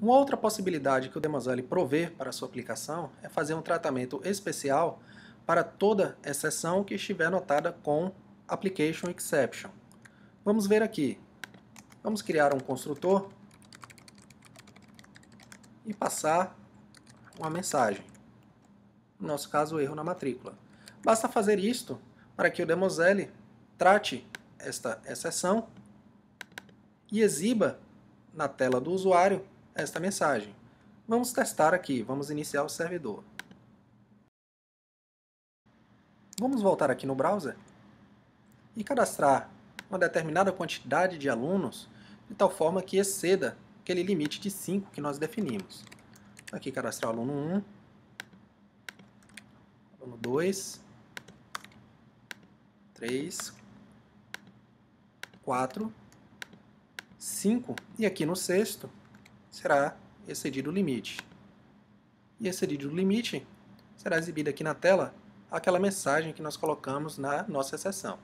Uma outra possibilidade que o Demazoli provê para sua aplicação é fazer um tratamento especial para toda exceção que estiver notada com Application Exception. Vamos ver aqui. Vamos criar um construtor e passar uma mensagem. No nosso caso, erro na matrícula. Basta fazer isto para que o Demosele trate esta exceção e exiba na tela do usuário esta mensagem. Vamos testar aqui, vamos iniciar o servidor. Vamos voltar aqui no browser e cadastrar uma determinada quantidade de alunos de tal forma que exceda aquele limite de 5 que nós definimos. Aqui cadastrar o aluno 1, aluno 2, 3, 4, 5 e aqui no sexto será excedido o limite. E excedido o limite, será exibida aqui na tela aquela mensagem que nós colocamos na nossa sessão.